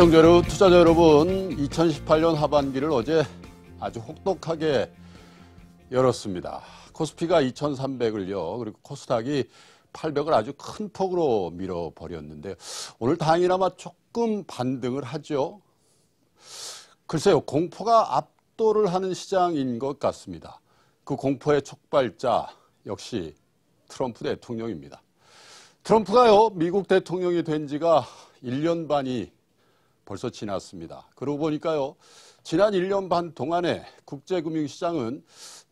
시청자 여러분, 투자자 여러분, 2018년 하반기를 어제 아주 혹독하게 열었습니다. 코스피가 2,300을요, 그리고 코스닥이 800을 아주 큰 폭으로 밀어버렸는데 오늘 다행이나마 조금 반등을 하죠. 글쎄요, 공포가 압도를 하는 시장인 것 같습니다. 그 공포의 촉발자 역시 트럼프 대통령입니다. 트럼프가요, 미국 대통령이 된 지가 1년 반이 벌써 지났습니다. 그러고 보니까요. 지난 1년 반 동안에 국제금융시장은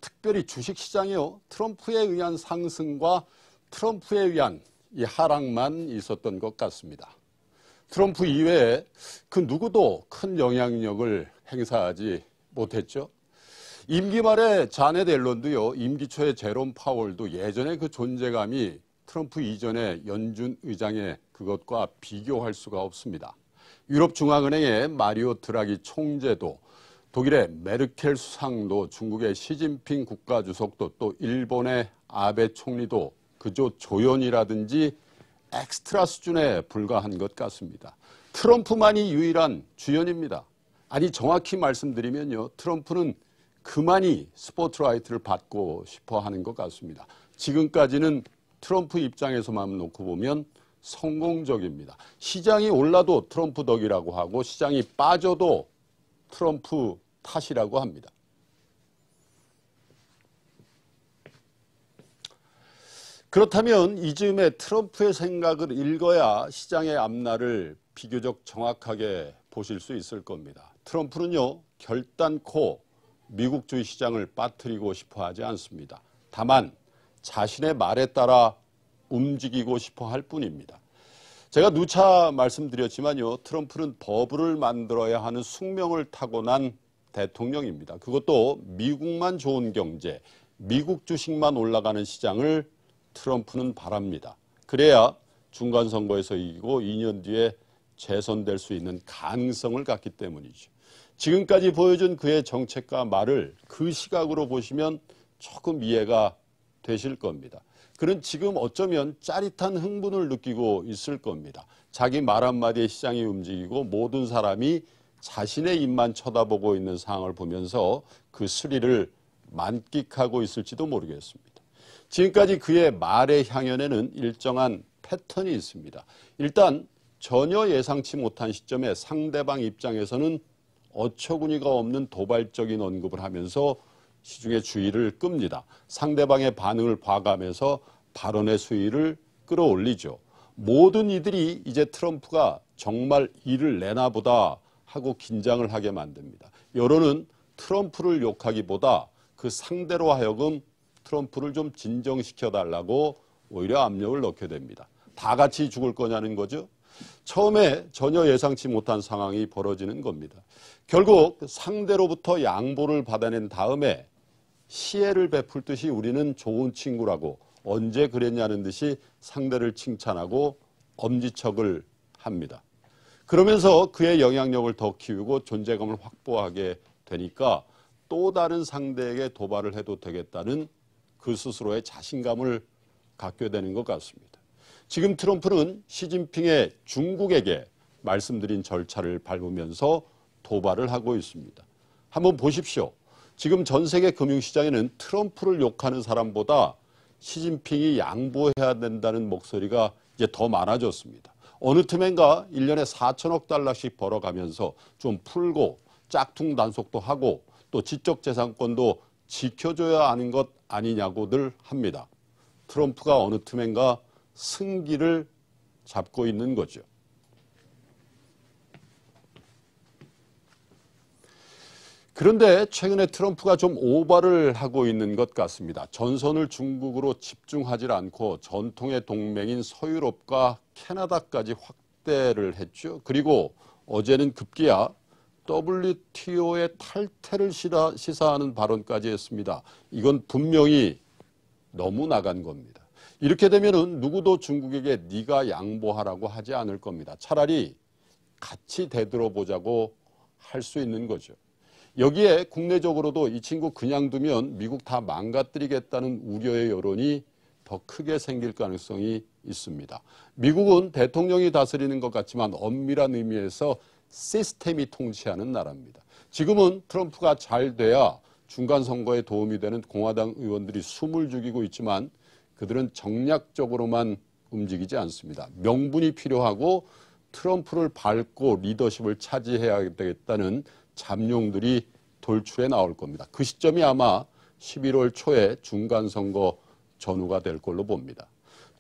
특별히 주식시장이요. 트럼프에 의한 상승과 트럼프에 의한 이 하락만 있었던 것 같습니다. 트럼프 이외에 그 누구도 큰 영향력을 행사하지 못했죠. 임기 말에 자네델런도요 임기 초에 제롬 파월도 예전의 그 존재감이 트럼프 이전의 연준 의장의 그것과 비교할 수가 없습니다. 유럽 중앙은행의 마리오 드라기 총재도 독일의 메르켈 수상도 중국의 시진핑 국가주석도 또 일본의 아베 총리도 그저 조연이라든지 엑스트라 수준에 불과한 것 같습니다. 트럼프만이 유일한 주연입니다. 아니 정확히 말씀드리면요. 트럼프는 그만이 스포트라이트를 받고 싶어 하는 것 같습니다. 지금까지는 트럼프 입장에서만 놓고 보면 성공적입니다. 시장이 올라도 트럼프 덕이라고 하고 시장이 빠져도 트럼프 탓이라고 합니다. 그렇다면 이쯤에 트럼프의 생각을 읽어야 시장의 앞날을 비교적 정확하게 보실 수 있을 겁니다. 트럼프는요 결단코 미국주의 시장을 빠뜨리고 싶어 하지 않습니다. 다만 자신의 말에 따라 움직이고 싶어 할 뿐입니다. 제가 누차 말씀드렸지만요. 트럼프는 법을 만들어야 하는 숙명을 타고난 대통령입니다. 그것도 미국만 좋은 경제, 미국 주식만 올라가는 시장을 트럼프는 바랍니다. 그래야 중간 선거에서 이기고 2년 뒤에 재선될 수 있는 가능성을 갖기 때문이죠. 지금까지 보여준 그의 정책과 말을 그 시각으로 보시면 조금 이해가 되실 겁니다. 그는 지금 어쩌면 짜릿한 흥분을 느끼고 있을 겁니다. 자기 말 한마디에 시장이 움직이고 모든 사람이 자신의 입만 쳐다보고 있는 상황을 보면서 그 스릴을 만끽하고 있을지도 모르겠습니다. 지금까지 그의 말의 향연에는 일정한 패턴이 있습니다. 일단 전혀 예상치 못한 시점에 상대방 입장에서는 어처구니가 없는 도발적인 언급을 하면서 시중의 주의를 끕니다. 상대방의 반응을 봐가면서 발언의 수위를 끌어올리죠. 모든 이들이 이제 트럼프가 정말 일을 내나 보다 하고 긴장을 하게 만듭니다. 여론은 트럼프를 욕하기보다 그 상대로 하여금 트럼프를 좀 진정시켜 달라고 오히려 압력을 넣게 됩니다. 다 같이 죽을 거냐는 거죠. 처음에 전혀 예상치 못한 상황이 벌어지는 겁니다. 결국 상대로부터 양보를 받아낸 다음에 시혜를 베풀듯이 우리는 좋은 친구라고 언제 그랬냐는 듯이 상대를 칭찬하고 엄지척을 합니다. 그러면서 그의 영향력을 더 키우고 존재감을 확보하게 되니까 또 다른 상대에게 도발을 해도 되겠다는 그 스스로의 자신감을 갖게 되는 것 같습니다. 지금 트럼프는 시진핑의 중국에게 말씀드린 절차를 밟으면서 도발을 하고 있습니다. 한번 보십시오. 지금 전 세계 금융시장에는 트럼프를 욕하는 사람보다 시진핑이 양보해야 된다는 목소리가 이제 더 많아졌습니다. 어느 틈엔가 1년에 4천억 달러씩 벌어가면서 좀 풀고 짝퉁 단속도 하고 또 지적재산권도 지켜줘야 하는 것 아니냐고 들 합니다. 트럼프가 어느 틈엔가 승기를 잡고 있는 거죠. 그런데 최근에 트럼프가 좀 오바를 하고 있는 것 같습니다. 전선을 중국으로 집중하지 않고 전통의 동맹인 서유럽과 캐나다까지 확대를 했죠. 그리고 어제는 급기야 WTO의 탈퇴를 시사하는 발언까지 했습니다. 이건 분명히 너무 나간 겁니다. 이렇게 되면 누구도 중국에게 네가 양보하라고 하지 않을 겁니다. 차라리 같이 되돌아보자고 할 수 있는 거죠. 여기에 국내적으로도 이 친구 그냥 두면 미국 다 망가뜨리겠다는 우려의 여론이 더 크게 생길 가능성이 있습니다. 미국은 대통령이 다스리는 것 같지만 엄밀한 의미에서 시스템이 통치하는 나라입니다. 지금은 트럼프가 잘 돼야 중간 선거에 도움이 되는 공화당 의원들이 숨을 죽이고 있지만 그들은 정략적으로만 움직이지 않습니다. 명분이 필요하고 트럼프를 밟고 리더십을 차지해야 되겠다는 잠룡들이 돌출해 나올 겁니다. 그 시점이 아마 11월 초에 중간선거 전후가 될 걸로 봅니다.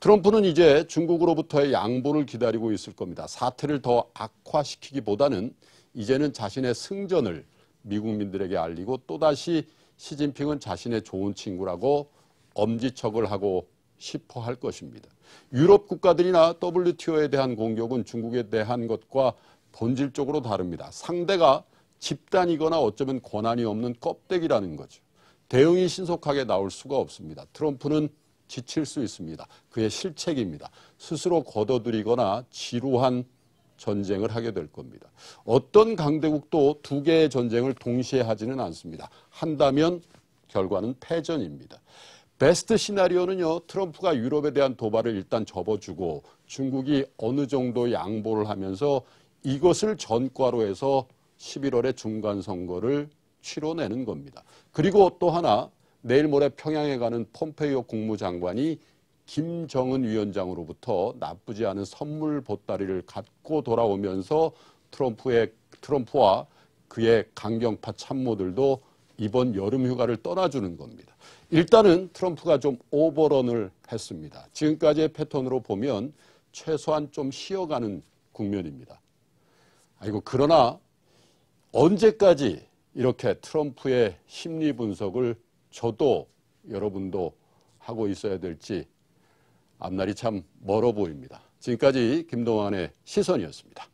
트럼프는 이제 중국으로부터의 양보를 기다리고 있을 겁니다. 사태를 더 악화시키기보다는 이제는 자신의 승전을 미국민들에게 알리고 또다시 시진핑은 자신의 좋은 친구라고 엄지척을 하고 싶어 할 것입니다. 유럽 국가들이나 WTO에 대한 공격은 중국에 대한 것과 본질적으로 다릅니다. 상대가 집단이거나 어쩌면 권한이 없는 껍데기라는 거죠. 대응이 신속하게 나올 수가 없습니다. 트럼프는 지칠 수 있습니다. 그의 실책입니다. 스스로 거둬들이거나 지루한 전쟁을 하게 될 겁니다. 어떤 강대국도 두 개의 전쟁을 동시에 하지는 않습니다. 한다면 결과는 패전입니다. 베스트 시나리오는요, 트럼프가 유럽에 대한 도발을 일단 접어주고 중국이 어느 정도 양보를 하면서 이것을 전과로 해서 11월에 중간 선거를 치러내는 겁니다. 그리고 또 하나 내일 모레 평양에 가는 폼페이오 국무장관이 김정은 위원장으로부터 나쁘지 않은 선물 보따리를 갖고 돌아오면서 트럼프의 트럼프와 그의 강경파 참모들도 이번 여름 휴가를 떠나주는 겁니다. 일단은 트럼프가 좀 오버런을 했습니다. 지금까지의 패턴으로 보면 최소한 좀 쉬어가는 국면입니다. 아이고 그러나 언제까지 이렇게 트럼프의 심리 분석을 저도 여러분도 하고 있어야 될지 앞날이 참 멀어 보입니다. 지금까지 김동완의 시선이었습니다.